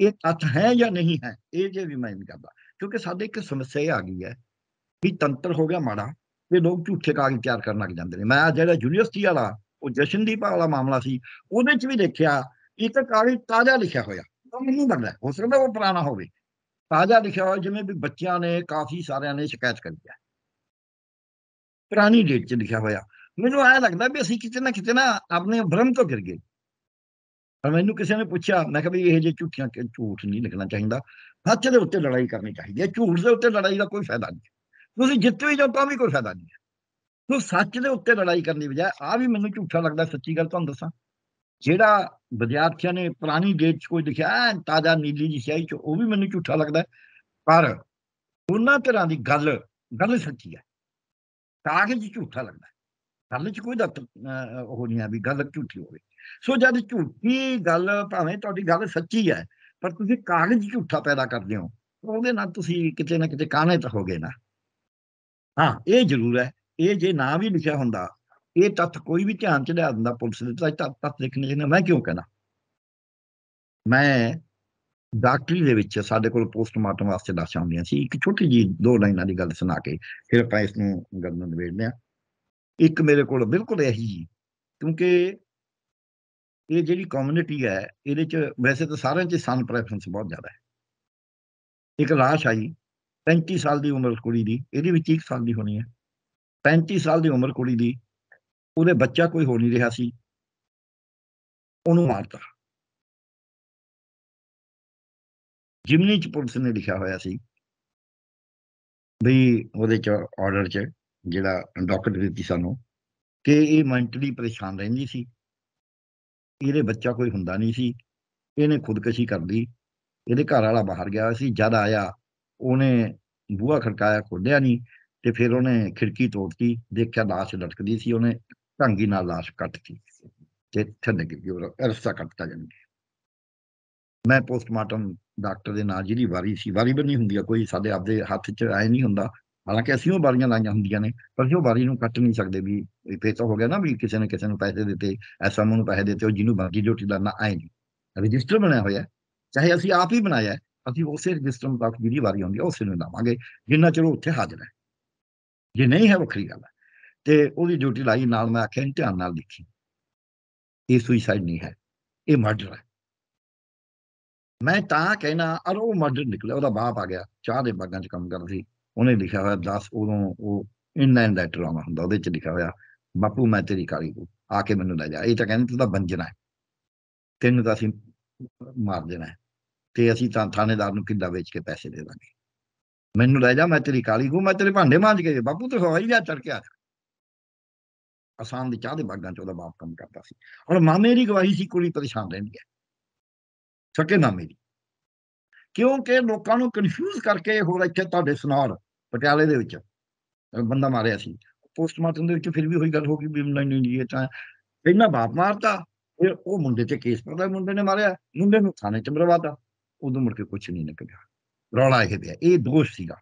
ਇਹ ਤੱਥ ਹੈ ਜਾਂ ਨਹੀਂ ਹੈ ਇਹ ਜੇ ਵੀ ਮੈਂ ਨਹੀਂ ਕਰਦਾ ਕਿਉਂਕਿ ਸਾਡੇ ਇੱਕ ਸਮੱਸਿਆ ਆ ਗਈ ਹੈ ਵੀ ਤੰਤਰ ਹੋ ਗਿਆ ਮਾੜਾ ਤੇ ਲੋਕ ਝੂਠੇ ਕਾਗਜ਼ ਤਿਆਰ ਕਰਨ ਲੱਗ ਜਾਂਦੇ ਨੇ ਮੈਂ ਜਿਹੜਾ ਯੂਨੀਵਰਸਿਟੀ ਵਾਲਾ ਉਹ ਜਸ਼ਨਦੀਪ ਵਾਲਾ ਮਾਮਲਾ ਸੀ ਉਹਦੇ ਚ ਵੀ ਦੇਖਿਆ ਇੱਕ ਕਾਗਜ਼ ਤਾਜ਼ਾ ਲਿਖਿਆ ਹੋਇਆ ਮੈਨੂੰ ਲੱਗਦਾ ਹੋ ਸਕਦਾ ਉਹ ਪੁਰਾਣਾ ਹੋਵੇ ਤਾਜ਼ਾ ਲਿਖਿਆ ਹੋਇਆ ਜਿਵੇਂ ਵੀ ਬੱਚਿਆਂ ਨੇ ਕਾਫੀ ਸਾਰਿਆਂ ਨੇ ਸ਼ਿਕਾਇਤ ਕਰੀ ਹੈ ਪੁਰਾਣੀ ਡੇਟ 'ਚ ਲਿਖਿਆ ਹੋਇਆ ਮੈਨੂੰ ਆਇਆ ਲੱਗਦਾ ਵੀ ਅਸੀਂ ਕਿਤੇ ਨਾ ਕਿਤੇ ਨਾ ਆਪਣੇ ਭਰਮ ਤੋਂ ਗਿਰ ਗਏ ਪਰ ਮੈਨੂੰ ਕਿਸੇ ਨੇ ਪੁੱਛਿਆ ਮੈਂ ਕਿਹਾ ਵੀ ਇਹ ਜੇ ਝੂਠੀਆਂ ਕਿ ਝੂਠ ਨਹੀਂ ਲਿਖਣਾ ਚਾਹੀਦਾ ਸੱਚ ਦੇ ਉੱਤੇ ਲੜਾਈ ਕਰਨੀ ਚਾਹੀਦੀ ਹੈ ਝੂਠ ਦੇ ਉੱਤੇ ਲੜਾਈ ਦਾ ਕੋਈ ਫਾਇਦਾ ਨਹੀਂ ਤੁਸੀਂ ਜਿੱਤ ਵੀ ਜਾਓ ਤਾਂ ਵੀ ਕੋਈ ਫਾਇਦਾ ਨਹੀਂ ਤੂੰ ਸੱਚ ਦੇ ਉੱਤੇ ਲੜਾਈ ਕਰਨ ਦੀ ਬਜਾਏ ਆ ਵੀ ਮੈਨੂੰ ਝੂਠਾ ਲੱਗਦਾ ਸੱਚੀ ਗੱਲ ਤੁਹਾਨੂੰ ਦੱਸਾਂ ਜਿਹੜਾ ਵਿਦਿਆਰਥੀਆਂ ਨੇ ਪੁਰਾਣੀ ਡੇਟ 'ਚ ਕੋਈ ਲਿਖਿਆ ਤਾਜ਼ਾ ਨੀਲੀ ਜੀ ਸਿਆਹੀ 'ਚ ਉਹ ਵੀ ਮੈਨੂੰ ਝੂਠਾ ਲੱਗਦਾ ਪਰ ਉਹਨਾਂ ਤਰ੍ਹਾਂ ਦੀ ਗੱਲ ਗੱਲ ਸੱਚੀ ਹੈ ਤਾਂ ਕਿ ਝੂਠਾ ਲੱਗਦਾ ਚ ਕੋਈ ਦਾ ਉਹ ਨਹੀਂ ਆ ਵੀ ਗੱਲ ਝੂਠੀ ਹੋਵੇ ਸੋ ਜਦ ਝੂਠੀ ਗੱਲ ਭਾਵੇਂ ਤੁਹਾਡੀ ਗੱਲ ਸੱਚੀ ਹੈ ਪਰ ਤੁਸੀਂ ਕਾਗਜ਼ ਝੂਠਾ ਪੈਦਾ ਕਰਦੇ ਹੋ ਉਹਦੇ ਨਾਲ ਤੁਸੀਂ ਕਿਤੇ ਨਾ ਕਿਤੇ ਕਾਣੇ ਤਾਂ ਹੋਗੇ ਨਾ ਹਾਂ ਇਹ ਜ਼ਰੂਰ ਹੈ ਇਹ ਜੇ ਨਾ ਵੀ ਲਿਖਿਆ ਹੁੰਦਾ ਇਹ ਤੱਥ ਕੋਈ ਵੀ ਧਿਆਨ ਚ ਲਿਆ ਦਿੰਦਾ ਪੁਲਿਸ ਦੇ ਤਾਂ ਤੱਥ ਲਿਖਣੇ ਚਾਹੀਦੇ ਮੈਂ ਕਿਉਂ ਕਹਿਣਾ ਮੈਂ ਡਾਕਟਰੀ ਦੇ ਵਿੱਚ ਸਾਡੇ ਕੋਲ ਪੋਸਟਮਾਰਟਮ ਵਾਸਤੇ ਦੱਸ ਹੁੰਦੀਆਂ ਸੀ ਇੱਕ ਛੋਟੀ ਜੀ ਦੋ ਲਾਈਨਾਂ ਦੀ ਗੱਲ ਸੁਣਾ ਕੇ ਫਿਰ ਆਪਾਂ ਇਸ ਨੂੰ ਗੱਲ ਨੂੰ ਨਿਬੇੜਨੇ ਆ ਇੱਕ ਮੇਰੇ ਕੋਲ ਬਿਲਕੁਲ ਇਹੀ ਕਿਉਂਕਿ ਇਹ ਜਿਹੜੀ ਕਮਿਊਨਿਟੀ ਹੈ ਇਹਦੇ ਚ ਵੈਸੇ ਤਾਂ ਸਾਰਿਆਂ ਚ ਸਨ ਪ੍ਰੈਫਰੈਂਸ ਬਹੁਤ ਜ਼ਿਆਦਾ ਹੈ ਇੱਕ ਲਾਸ਼ ਆਈ 35 ਸਾਲ ਦੀ ਉਮਰ ਕੁੜੀ ਦੀ ਇਹਦੇ ਵਿੱਚ ਇੱਕ ਸਾਲ ਦੀ ਹੋਣੀ ਹੈ 35 ਸਾਲ ਦੀ ਉਮਰ ਕੁੜੀ ਦੀ ਉਹਦੇ ਬੱਚਾ ਕੋਈ ਹੋ ਨਹੀਂ ਰਿਹਾ ਸੀ ਉਹਨੂੰ ਮਾਰਤਾ ਜਿਮਨੀ ਚ ਪੁਲਿਸ ਨੇ ਲਿਖਿਆ ਹੋਇਆ ਸੀ ਵੀ ਉਹਦੇ ਚ ਆਰਡਰ ਚ ਜਿਹੜਾ ਡਾਕਟਰ ਦਿੱਤੀ ਸਾਨੂੰ ਕਿ ਇਹ ਮੈਂਟਲੀ ਪਰੇਸ਼ਾਨ ਰਹਿੰਦੀ ਸੀ ਇਹਦੇ ਬੱਚਾ ਕੋਈ ਹੁੰਦਾ ਨਹੀਂ ਸੀ ਇਹਨੇ ਖੁਦਕਸ਼ੀ ਕਰ ਲਈ ਇਹਦੇ ਘਰ ਵਾਲਾ ਬਾਹਰ ਗਿਆ ਸੀ ਜਦ ਆਇਆ ਉਹਨੇ ਬੂਹਾ ਖੜਕਾਇਆ ਖੋਲਿਆ ਨਹੀਂ ਤੇ ਫਿਰ ਉਹਨੇ ਖਿੜਕੀ ਤੋੜਤੀ ਦੇਖਿਆ ਲਾਸ਼ ਲਟਕਦੀ ਸੀ ਉਹਨੇ ਢੰਗੀ ਨਾਲ ਲਾਸ਼ ਕੱਟਤੀ ਤੇ ਇੱਥੇ ਗਿਰ ਗਿਆ ਉਹ ਅਰਸਾ ਕੱਟਤਾ ਜਾਂਦੇ ਮੈਂ ਪੋਸਟਮਾਰਟਮ ਡਾਕਟਰ ਦੇ ਨਾਲ ਜਿਹਦੀ ਵਾਰੀ ਸੀ ਵਾਰੀ ਨਹੀਂ ਹੁੰਦੀ ਕੋਈ ਸਾਡੇ ਆਪਦੇ ਹੱਥ 'ਚ ਆਏ ਨਹੀਂ ਹੁੰਦਾ ਹਾਲਾਂਕਿ ਅਸੀਂ ਉਹ ਬਾਰੀਆਂ ਲਾਈਆਂ ਹੁੰਦੀਆਂ ਨੇ ਪਰ ਜੋ ਬਾਰੀ ਨੂੰ ਕੱਟ ਨਹੀਂ ਸਕਦੇ ਵੀ ਫੇਰ ਤਾਂ ਹੋ ਗਿਆ ਨਾ ਵੀ ਕਿਸੇ ਨੇ ਕਿਸੇ ਨੂੰ ਪੈਸੇ ਦਿੱਤੇ ਮਨ ਨੂੰ ਪੈਸੇ ਦਿੱਤੇ ਉਹ ਜਿਹਨੂੰ ਬਾਕੀ ਦਾ ਨਾ ਆਏ ਨਹੀਂ ਰਜਿਸਟਰ ਬਣਾਇਆ ਹੋਇਆ ਚਾਹੇ ਅਸੀਂ ਆਪ ਹੀ ਬਣਾਇਆ ਅਸੀਂ ਉਸੇ ਰਜਿਸਟਰ ਤੱਕ ਜਿਹੜੀ ਵਾਰੀ ਆਉਂਦੀ ਹੈ ਉਸੇ ਨੂੰ ਲਾਵਾਂਗੇ ਜਿੰਨਾ ਚਿਰ ਉੱਥੇ ਹਾਜ਼ਰ ਹੈ ਜੇ ਨਹੀਂ ਹੈ ਵੱਖਰੀ ਗੱਲ ਹੈ ਤੇ ਉਹਦੀ ਡਿਊਟੀ ਲਾਈ ਨਾਲ ਮੈਂ ਆਖਿਆ ਧਿਆਨ ਨਾਲ ਦੇਖੀ ਇਹ ਸੁਇਸਾਈਡ ਨਹੀਂ ਹੈ ਇਹ ਮਰਡਰ ਹੈ ਮੈਂ ਤਾਂ ਕਹਿਣਾ ਅਰ ਉਹ ਮਰਡਰ ਨਿਕਲਿਆ ਉਹਦਾ ਬਾਪ ਆ ਗਿਆ ਚਾਹ ਦੇ ਬਾਗਾਂ 'ਚ ਕੰਮ ਕਰਦਾ ਸੀ ਉਹਨੇ ਲਿਖਿਆ ਹੋਇਆ 10 ਉਦੋਂ ਉਹ ਇਨਲਾਈਨ ਦਾ ਡਰਾਮਾ ਹੁੰਦਾ ਉਹਦੇ ਚ ਲਿਖਿਆ ਹੋਇਆ ਬਾਪੂ ਮੈਂ ਤੇਰੀ ਕਾਲੀ ਕੋ ਆ ਕੇ ਮੈਨੂੰ ਲੈ ਜਾ ਇਹ ਤਾਂ ਕਹਿੰਦੇ ਤੂੰ ਤਾਂ ਬੰਜਣਾ ਹੈ ਤੈਨੂੰ ਤਾਂ ਅਸੀਂ ਮਾਰ ਦੇਣਾ ਹੈ ਤੇ ਅਸੀਂ ਤਾਂ ਥਾਣੇਦਾਰ ਨੂੰ ਕਿੱਲਾ ਵੇਚ ਕੇ ਪੈਸੇ ਦੇ ਦਾਂਗੇ ਮੈਨੂੰ ਲੈ ਜਾ ਮੈਂ ਤੇਰੀ ਕਾਲੀ ਕੋ ਮੈਂ ਤੇਰੇ ਭਾਂਡੇ ਮਾਂਜ ਕੇ ਬਾਪੂ ਤੂੰ ਸਵਾਈ ਜਾ ਚੜ ਕੇ ਆ ਅਸਾਮ ਦੇ ਚਾਹ ਦੇ ਬਾਗਾਂ ਚ ਉਹਦਾ ਬਾਪ ਕੰਮ ਕਰਦਾ ਸੀ ਔਰ ਮਾਮੇ ਦੀ ਗਵਾਹੀ ਸੀ ਕੁੜੀ ਪਰੇਸ਼ਾਨ ਰਹਿੰਦੀ ਹੈ ਛੱਕੇ ਨਾ ਮੇਰੀ ਕਿਉਂਕਿ ਲੋਕਾਂ ਨੂੰ ਕਨਫਿਊਜ਼ ਕਰਕੇ ਹੋਰ ਇੱਥੇ ਤੁਹਾਡੇ ਸਨਾਰ ਪਟਿਆਲੇ ਦੇ ਵਿੱਚ ਬੰਦਾ ਮਾਰਿਆ ਸੀ ਪੋਸਟਮਾਰਟਮ ਦੇ ਵਿੱਚ ਫਿਰ ਵੀ ਹੋਈ ਗੱਲ ਹੋ ਗਈ ਵੀ ਨਹੀਂ ਨਹੀਂ ਇਹ ਤਾਂ ਪਹਿਲਾਂ ਬਾਪ ਮਾਰਤਾ ਫਿਰ ਉਹ ਮੁੰਡੇ ਤੇ ਕੇਸ ਪਤਾ ਮੁੰਡੇ ਨੇ ਮਾਰਿਆ ਮੁੰਡੇ ਨੂੰ ਥਾਣੇ ਚ ਮਰਵਾਤਾ ਉਦੋਂ ਮੁੜ ਕੇ ਕੁਝ ਨਹੀਂ ਨਿਕਲਿਆ ਰੌਲਾ ਇਹ ਪਿਆ ਇਹ ਦੋਸ਼ ਸੀਗਾ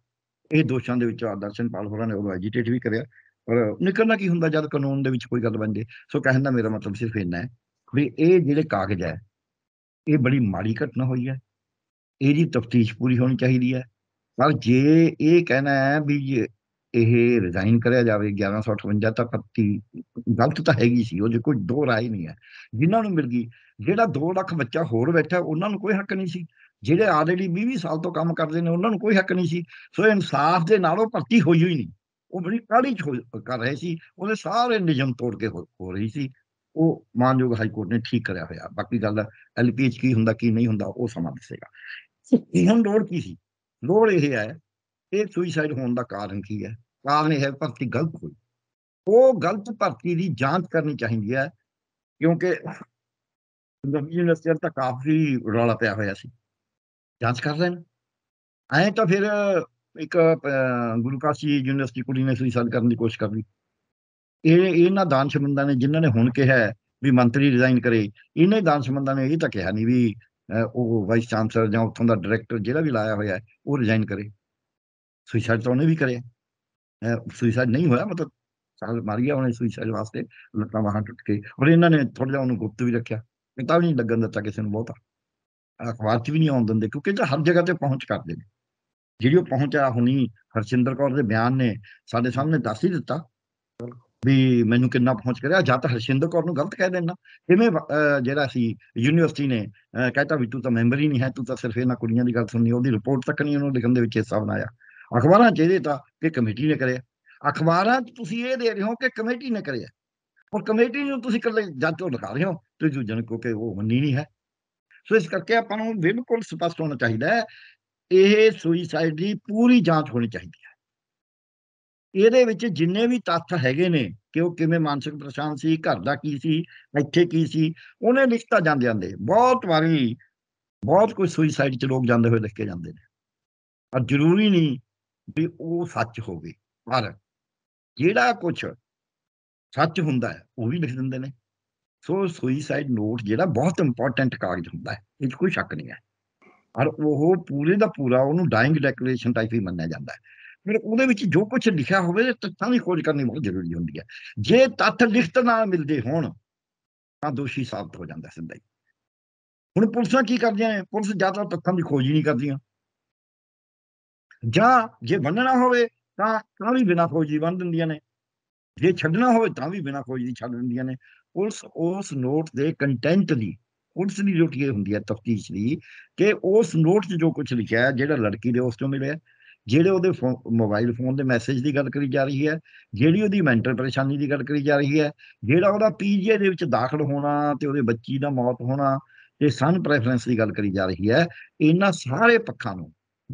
ਇਹ ਦੋਸ਼ਾਂ ਦੇ ਵਿੱਚ ਆਦਰਸ਼ਨ ਪਾਲ ਹੋਰਾਂ ਨੇ ਉਹ ਐਜੀਟੇਟ ਵੀ ਕਰਿਆ ਪਰ ਨਿਕਲਣਾ ਕੀ ਹੁੰਦਾ ਜਦ ਕਾਨੂੰਨ ਦੇ ਵਿੱਚ ਕੋਈ ਗੱਲ ਬੰਦੇ ਸੋ ਕਹਿੰਦਾ ਮੇਰਾ ਮਤਲਬ ਸਿਰਫ ਇਹਨਾ ਹੈ ਵੀ ਇਹ ਜਿਹੜੇ ਕਾਗਜ਼ ਹੈ ਇਹ ਬੜੀ ਮਾੜੀ ਘਟਨਾ ਹੋਈ ਹੈ ਇਹਦੀ ਤਫਤੀਸ਼ ਪੂਰੀ ਹੋਣੀ ਚਾਹੀਦੀ ਹੈ ਪਰ ਜੇ ਇਹ ਕਹਿਣਾ ਹੈ ਵੀ ਇਹ ਰਿਜ਼ਾਈਨ ਕਰਿਆ ਜਾਵੇ 1158 ਤੱਕ ਪੱਤੀ ਗਲਤ ਤਾਂ ਹੈਗੀ ਸੀ ਉਹਦੇ ਕੋਈ ਦੋ ਰਾਏ ਨਹੀਂ ਹੈ ਜਿਨ੍ਹਾਂ ਨੂੰ ਮਿਲ ਗਈ ਜਿਹੜਾ 2 ਲੱਖ ਬੱਚਾ ਹੋਰ ਬੈਠਾ ਉਹਨਾਂ ਨੂੰ ਕੋਈ ਹੱਕ ਨਹੀਂ ਸੀ ਜਿਹੜੇ ਆਲਰੇਡੀ 20 ਸਾਲ ਤੋਂ ਕੰਮ ਕਰਦੇ ਨੇ ਉਹਨਾਂ ਨੂੰ ਕੋਈ ਹੱਕ ਨਹੀਂ ਸੀ ਸੋ ਇਨਸਾਫ ਦੇ ਨਾਲੋਂ ਭਰਤੀ ਹੋਈ ਹੋਈ ਨਹੀਂ ਉਹ ਬੜੀ ਕਾਲੀ ਕਰ ਰਹੀ ਸੀ ਉਹਦੇ ਸਾਰੇ ਨਿਯਮ ਤੋੜ ਕੇ ਹੋ ਰਹੀ ਸੀ ਉਹ ਮਾਨਯੋਗ ਹਾਈ ਕੋਰਟ ਨੇ ਠੀਕ ਕਰਿਆ ਹੋਇਆ ਬਾਕੀ ਗੱਲ ਐਲਪੀਐਚ ਕੀ ਹੁੰਦਾ ਕੀ ਨਹੀਂ ਹੁੰਦਾ ਉਹ ਸਮਾਂ ਦੱਸੇਗਾ ਇਹ ਹੁਣ ਲੋੜ ਕੀ ਸੀ ਲੋੜ ਇਹ ਹੈ ਇਹ ਸੁਇਸਾਈਡ ਹੋਣ ਦਾ ਕਾਰਨ ਕੀ ਹੈ ਕਾਰਨ ਇਹ ਹੈ ਭਰਤੀ ਗਲਤ ਹੋਈ ਉਹ ਗਲਤ ਭਰਤੀ ਦੀ ਜਾਂਚ ਕਰਨੀ ਚਾਹੀਦੀ ਹੈ ਕਿਉਂਕਿ ਪੰਜਾਬੀ ਯੂਨੀਵਰਸਿਟੀ ਤਾਂ ਕਾਫੀ ਰੌਲਾ ਪਿਆ ਹੋਇਆ ਸੀ ਜਾਂਚ ਕਰ ਲੈਣ ਐਂ ਤਾਂ ਫਿਰ ਇੱਕ ਗੁਰੂਕਾਸ਼ੀ ਯੂਨੀਵਰਸਿਟੀ ਕੁੜੀ ਨੇ ਸੁਇਸਾਈਡ ਕਰਨ ਦੀ ਕੋਸ਼ਿਸ਼ ਕਰ ਲਈ ਇਹ ਇਹਨਾਂ ਦਾਨਸ਼ਮੰਦਾਂ ਨੇ ਜਿਨ੍ਹਾਂ ਨੇ ਹੁਣ ਕਿਹਾ ਵੀ ਮੰਤਰੀ ਰਿਜ਼ਾਈਨ ਕਰੇ ਇਹਨੇ ਦਾਨਸ਼ਮੰਦਾਂ ਨੇ ਇਹ ਤਾਂ ਕਿਹਾ ਨਹੀਂ ਵੀ ਉਹ ਵਾਈਸ ਚਾਂਸਲਰ ਜਾਂ ਉੱਥੋਂ ਦਾ ਡਾਇਰੈਕਟਰ ਜਿਹੜਾ ਵੀ ਲਾਇਆ ਹੋਇਆ ਉਹ ਰਿਜ਼ਾਈਨ ਕਰੇ ਸੁਸਾਈਡ ਤਾਂ ਉਹਨੇ ਵੀ ਕਰਿਆ ਸੁਸਾਈਡ ਨਹੀਂ ਹੋਇਆ ਮਤਲਬ ਸਾਲ ਮਰ ਗਿਆ ਉਹਨੇ ਸੁਸਾਈਡ ਵਾਸਤੇ ਲੱਤਾਂ ਬਾਹਾਂ ਟੁੱਟ ਕੇ ਔਰ ਇਹਨਾਂ ਨੇ ਥੋੜਾ ਜਿਹਾ ਉਹਨੂੰ ਗੁਪਤ ਵੀ ਰੱਖਿਆ ਤਾਂ ਵੀ ਨਹੀਂ ਲੱਗਣ ਦਿੱਤਾ ਕਿਸੇ ਨੂੰ ਬਹੁਤਾ ਅਖਬਾਰ 'ਚ ਵੀ ਨਹੀਂ ਆਉਣ ਦਿੰਦੇ ਕਿਉਂਕਿ ਇਹ ਹਰ ਜਗ੍ਹਾ ਤੇ ਪਹੁੰਚ ਕਰਦੇ ਨੇ ਜਿਹੜੀ ਉਹ ਪਹੁੰਚ ਆ ਹੁਣੀ ਹਰਸ਼ਿੰਦਰ ਕੌਰ ਦੇ ਬਿਆਨ ਨੇ ਸਾਡੇ ਸਾਹਮਣੇ ਦੱਸ ਹੀ ਦਿੱਤਾ ਵੀ ਮੈਨੂੰ ਕਿੰਨਾ ਪਹੁੰਚ ਕਰਿਆ ਜਾਂ ਤਾਂ ਹਰਸ਼ਿੰਦਰ ਕੌਰ ਨੂੰ ਗਲਤ ਕਹਿ ਦੇਣਾ ਕਿਵੇਂ ਜਿਹੜਾ ਸੀ ਯੂਨੀਵਰਸਿਟੀ ਨੇ ਕਹਿੰਦਾ ਵੀ ਤੂੰ ਤਾਂ ਮੈਂਬਰ ਹੀ ਨਹੀਂ ਹੈ ਤੂੰ ਤਾਂ ਸਿਰਫ ਇਹਨਾਂ ਕੁੜੀਆਂ ਦੀ ਗੱਲ ਸੁਣਨੀ ਉਹਦੀ ਰਿਪੋਰਟ ਤੱਕ ਨਹੀਂ ਉਹਨੂੰ ਲਿਖਣ ਦੇ ਵਿੱਚ ਹਿੱਸਾ ਬਣਾਇਆ ਅਖਬਾਰਾਂ 'ਚ ਇਹ ਤਾਂ ਕਿ ਕਮੇਟੀ ਨੇ ਕਰਿਆ ਅਖਬਾਰਾਂ ਤੁਸੀਂ ਇਹ ਦੇ ਰਹੇ ਹੋ ਕਿ ਕਮੇਟੀ ਨੇ ਕਰਿਆ ਔਰ ਕਮੇਟੀ ਨੂੰ ਤੁਸੀਂ ਕੱਲੇ ਜਾਂਚੋਂ ਲਗਾ ਰਹੇ ਹੋ ਤੇ ਜਨ ਕੋ ਕਿ ਉਹ ਮੰਨੀ ਨਹੀਂ ਹੈ ਸੋ ਇਸ ਕਰਕੇ ਆਪਾਂ ਨੂੰ ਬਿਲਕੁਲ ਸਪਸ਼ਟ ਹੋਣਾ ਚਾਹੀਦਾ ਹੈ ਇਹ ਸੁਈਸਾਈਡ ਦੀ ਪੂਰੀ ਜਾਂਚ ਹੋਣੀ ਚਾਹੀਦੀ ਹੈ ਇਹਦੇ ਵਿੱਚ ਜਿੰਨੇ ਵੀ ਤੱਥ ਹੈਗੇ ਨੇ ਕਿ ਉਹ ਕਿਵੇਂ ਮਾਨਸਿਕ ਪ੍ਰਸ਼ਾਂਤ ਸੀ ਘਰ ਦਾ ਕੀ ਸੀ ਇੱਥੇ ਕੀ ਸੀ ਉਹਨੇ ਲਿਖਤਾ ਜਾਂਦੇ ਜਾਂਦੇ ਬਹੁਤ ਵਾਰੀ ਬਹੁਤ ਕੋਈ ਸੁਇਸਾਈਡ ਚ ਲੋਕ ਜਾਂਦੇ ਹੋਏ ਲਿਖੇ ਜਾਂਦੇ ਨੇ ਪਰ ਜ਼ਰੂਰੀ ਨਹੀਂ ਵੀ ਉਹ ਸੱਚ ਹੋਵੇ ਪਰ ਜਿਹੜਾ ਕੁਝ ਸੱਚ ਹੁੰਦਾ ਹੈ ਉਹ ਵੀ ਲਿਖ ਦਿੰਦੇ ਨੇ ਸੋ ਸੁਇਸਾਈਡ ਨੋਟ ਜਿਹੜਾ ਬਹੁਤ ਇੰਪੋਰਟੈਂਟ ਕਾਗਜ਼ ਹੁੰਦਾ ਹੈ ਇਹ ਕੋਈ ਸ਼ੱਕ ਨਹੀਂ ਹੈ ਔਰ ਉਹ ਪੂਰੇ ਦਾ ਪੂਰਾ ਉਹਨੂੰ ਡਾਈਂਗ ਡੈਕਲੇਰੇਸ਼ਨ ਟਾਈਪ ਹੀ ਮੰਨਿਆ ਜਾਂਦਾ ਹੈ ਮੇਰੇ ਉਹਦੇ ਵਿੱਚ ਜੋ ਕੁਝ ਲਿਖਿਆ ਹੋਵੇ ਤੱਥਾਂ ਦੀ ਖੋਜ ਕਰਨੀ ਬਹੁਤ ਜ਼ਰੂਰੀ ਹੁੰਦੀ ਹੈ ਜੇ ਤੱਥ ਲਿਖਤ ਨਾਲ ਮਿਲਦੇ ਹੋਣ ਤਾਂ ਦੋਸ਼ੀ ਸਾਬਤ ਹੋ ਜਾਂਦਾ ਸਿੱਧਾ ਹੀ ਹੁਣ ਪੁਲਿਸਾਂ ਕੀ ਕਰਦੀਆਂ ਨੇ ਪੁਲਿਸ ਜ਼ਿਆਦਾ ਤੱਥਾਂ ਦੀ ਖੋਜ ਹੀ ਨਹੀਂ ਕਰਦੀਆਂ ਜਾਂ ਜੇ ਵੰਡਣਾ ਹੋਵੇ ਤਾਂ ਤਾਂ ਵੀ ਬਿਨਾਂ ਖੋਜ ਦੀ ਵੰਡ ਦਿੰਦੀਆਂ ਨੇ ਜੇ ਛੱਡਣਾ ਹੋਵੇ ਤਾਂ ਵੀ ਬਿਨਾਂ ਖੋਜ ਦੀ ਛੱਡ ਦਿੰਦੀਆਂ ਨੇ ਪੁਲਿਸ ਉਸ ਨੋਟ ਦੇ ਕੰਟੈਂਟ ਦੀ ਪੁਲਿਸ ਦੀ ਡਿਊਟੀ ਹੁੰਦੀ ਹੈ ਤਫਤੀਸ਼ ਦੀ ਕਿ ਉਸ ਨੋਟ 'ਚ ਜੋ ਕੁਝ ਲਿਖਿਆ ਹੈ ਜਿਹੜਾ ਲੜਕੀ ਦੇ ਉਸ ਤੋਂ ਮਿਲਿਆ ਜਿਹੜੇ ਉਹਦੇ ਮੋਬਾਈਲ ਫੋਨ ਦੇ ਮੈਸੇਜ ਦੀ ਗੱਲ ਕਰੀ ਜਾ ਰਹੀ ਹੈ ਜਿਹੜੀ ਉਹਦੀ ਮੈਂਟਲ ਪਰੇਸ਼ਾਨੀ ਦੀ ਗੱਲ ਕਰੀ ਜਾ ਰਹੀ ਹੈ ਜਿਹੜਾ ਉਹਦਾ ਪੀਜੀਏ ਦੇ ਵਿੱਚ ਦਾਖਲ ਹੋਣਾ ਤੇ ਉਹਦੇ ਬੱਚੀ ਦਾ ਮੌਤ ਹੋਣਾ ਤੇ ਸਨ ਪ੍ਰੈਫਰੈਂਸ ਦੀ ਗੱਲ ਕਰੀ ਜਾ ਰਹੀ ਹੈ ਇਹਨਾਂ ਸਾਰੇ ਪੱਖਾਂ ਨੂੰ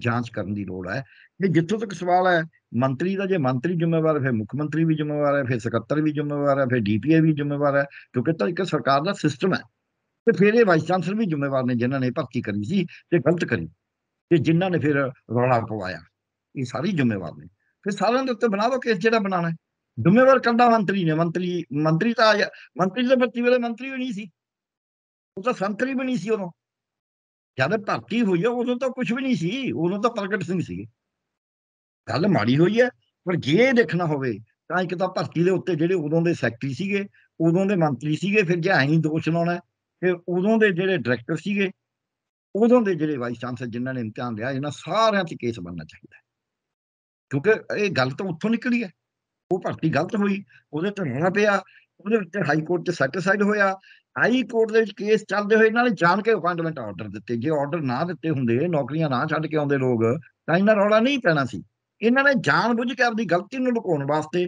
ਜਾਂਚ ਕਰਨ ਦੀ ਲੋੜ ਹੈ ਕਿ ਜਿੱਥੋਂ ਤੱਕ ਸਵਾਲ ਹੈ ਮੰਤਰੀ ਦਾ ਜੇ ਮੰਤਰੀ ਜ਼ਿੰਮੇਵਾਰ ਹੈ ਫਿਰ ਮੁੱਖ ਮੰਤਰੀ ਵੀ ਜ਼ਿੰਮੇਵਾਰ ਹੈ ਫਿਰ ਸਕੱਤਰ ਵੀ ਜ਼ਿੰਮੇਵਾਰ ਹੈ ਫਿਰ ਡੀਪੀਏ ਵੀ ਜ਼ਿੰਮੇਵਾਰ ਹੈ ਕਿਉਂਕਿ ਤਾਂ ਇੱਕ ਸਰਕਾਰ ਦਾ ਸਿਸਟਮ ਹੈ ਤੇ ਫਿਰ ਇਹ ਵਾਈਸ ਚਾਂਸਲਰ ਵੀ ਜ਼ਿੰਮੇਵਾਰ ਨੇ ਜਿਨ੍ਹਾਂ ਨੇ ਭਰਤੀ ਕਰੀ ਸੀ ਤੇ ਗਲਤ ਕਰੀ ਤੇ ਜਿਨ੍ਹਾਂ ਨੇ ਫਿਰ ਰੌਲਾ ਪਵਾਇਆ ਇਹ ਸਾਰੀ ਜ਼ਿੰਮੇਵਾਰ ਨੇ ਫਿਰ ਸਾਰਿਆਂ ਦੇ ਉੱਤੇ ਬਣਾਵਾ ਕੇਸ ਜਿਹੜਾ ਬਣਾਣਾ ਹੈ ਜ਼ਿੰਮੇਵਾਰ ਕੰਦਾ ਮੰਤਰੀ ਨੇ ਮੰਤਰੀ ਮੰਤਰੀ ਤਾਂ ਮੰਤਰੀ ਦੇ ਭਰਤੀ ਵੇਲੇ ਮੰਤਰੀ ਵੀ ਨਹੀਂ ਸੀ ਉਹ ਤਾਂ ਸੰਤਰੀ ਵੀ ਨਹੀਂ ਸੀ ਉਦੋਂ ਜਦ ਭਰਤੀ ਹੋਈ ਆ ਉਦੋਂ ਤਾਂ ਕੁਝ ਵੀ ਨਹੀਂ ਸੀ ਉਦੋਂ ਤਾਂ ਪ੍ਰਗਟ ਸਿੰਘ ਸੀ ਗੱਲ ਮਾੜੀ ਹੋਈ ਹੈ ਪਰ ਜੇ ਇਹ ਦੇਖਣਾ ਹੋਵੇ ਤਾਂ ਇੱਕ ਤਾਂ ਭਰਤੀ ਦੇ ਉੱਤੇ ਜਿਹੜੇ ਉਦੋਂ ਦੇ ਸੈਕਟਰੀ ਸੀਗੇ ਉਦੋਂ ਦੇ ਮੰਤਰੀ ਸੀਗੇ ਫਿਰ ਜੇ ਐਂ ਦੋਸ਼ ਲਾਉਣਾ ਫਿਰ ਉਦੋਂ ਦੇ ਜਿਹੜੇ ਡਾਇਰੈਕਟਰ ਸੀਗੇ ਉਦੋਂ ਦੇ ਜਿਹੜੇ ਵਾਈਸ ਚਾਂਸਲਰ ਜਿਨ੍ਹਾਂ ਨੇ ਇਮਤਿਹਾਨ ਲਿਆ ਇਹਨਾਂ ਸਾਰਿਆਂ ਤੇ ਕੇਸ ਬਣਨਾ ਚਾਹੀਦਾ ਕਿਉਂਕਿ ਇਹ ਗੱਲ ਤਾਂ ਉੱਥੋਂ ਨਿਕਲੀ ਹੈ ਉਹ ਭਰਤੀ ਗਲਤ ਹੋਈ ਉਹਦੇ ਤੇ ਰੋਣਾ ਪਿਆ ਉਹਦੇ ਉੱਤੇ ਹਾਈ ਕੋਰਟ ਤੇ ਸੈਟੀਸਫਾਈਡ ਹੋਇਆ ਹਾਈ ਕੋਰਟ ਦੇ ਵਿੱਚ ਕੇਸ ਚੱਲਦੇ ਹੋਏ ਨਾਲੇ ਜਾਣ ਕੇ ਅਪਾਇੰਟਮੈਂਟ ਆਰਡਰ ਦਿੱਤੇ ਜੇ ਆਰਡਰ ਨਾ ਦਿੱਤੇ ਹੁੰਦੇ ਨੌਕਰੀਆਂ ਨਾ ਛੱਡ ਕੇ ਆਉਂਦੇ ਲੋਕ ਤਾਂ ਇਹਨਾਂ ਰੌਲਾ ਨਹੀਂ ਪੈਣਾ ਸੀ ਇਹਨਾਂ ਨੇ ਜਾਣ ਬੁੱਝ ਕੇ ਆਪਣੀ ਗਲਤੀ ਨੂੰ ਲੁਕਾਉਣ ਵਾਸਤੇ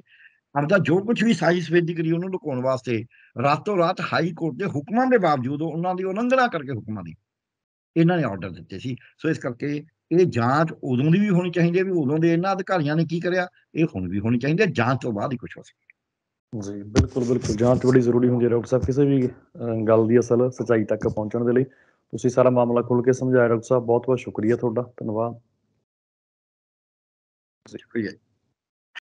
ਆਪਦਾ ਜੋ ਕੁਝ ਵੀ ਸਾਜ਼ਿਸ਼ ਵੇਦੀ ਕਰੀ ਉਹਨੂੰ ਲੁਕਾਉਣ ਵਾਸਤੇ ਰਾਤੋਂ ਰਾਤ ਹਾਈ ਕੋਰਟ ਦੇ ਹੁਕਮਾਂ ਦੇ ਬਾਵਜੂਦ ਉਹਨਾਂ ਦੀ ਉਲੰਘਣਾ ਕਰਕੇ ਹੁਕਮਾਂ ਦੀ ਇਹਨਾਂ ਨੇ ਆਰਡਰ ਦਿੱਤੇ ਸੀ ਸੋ ਇਸ ਕਰਕੇ ਇਹ ਜਾਂਚ ਉਦੋਂ ਦੀ ਵੀ ਹੋਣੀ ਚਾਹੀਦੀ ਹੈ ਵੀ ਉਦੋਂ ਦੇ ਇਹਨਾਂ ਅਧਿਕਾਰੀਆਂ ਨੇ ਕੀ ਕਰਿਆ ਇਹ ਹੁਣ ਵੀ ਹੋਣੀ ਚਾਹੀਦੀ ਹੈ ਜਾਂਚ ਤੋਂ ਬਾਅਦ ਹੀ ਕੁਝ ਹੋ ਸਕੇ ਜੀ ਬਿਲਕੁਲ ਬਿਲਕੁਲ ਜਾਂਚ ਬੜੀ ਜ਼ਰੂਰੀ ਹੁੰਦੀ ਹੈ ਡਾਕਟਰ ਸਾਹਿਬ ਕਿਸੇ ਵੀ ਗੱਲ ਦੀ ਅਸਲ ਸਚਾਈ ਤੱਕ ਪਹੁੰਚਣ ਦੇ ਲਈ ਤੁਸੀਂ ਸਾਰਾ ਮਾਮਲਾ ਖੁੱਲ ਕੇ ਸਮਝਾਇਆ ਡਾਕਟਰ ਸਾਹਿਬ ਬਹੁਤ ਬਹੁਤ ਸ਼ੁਕਰੀਆ ਤੁਹਾਡਾ ਧੰਨਵਾਦ ਜੀ ਸ਼ੁਕਰੀਆ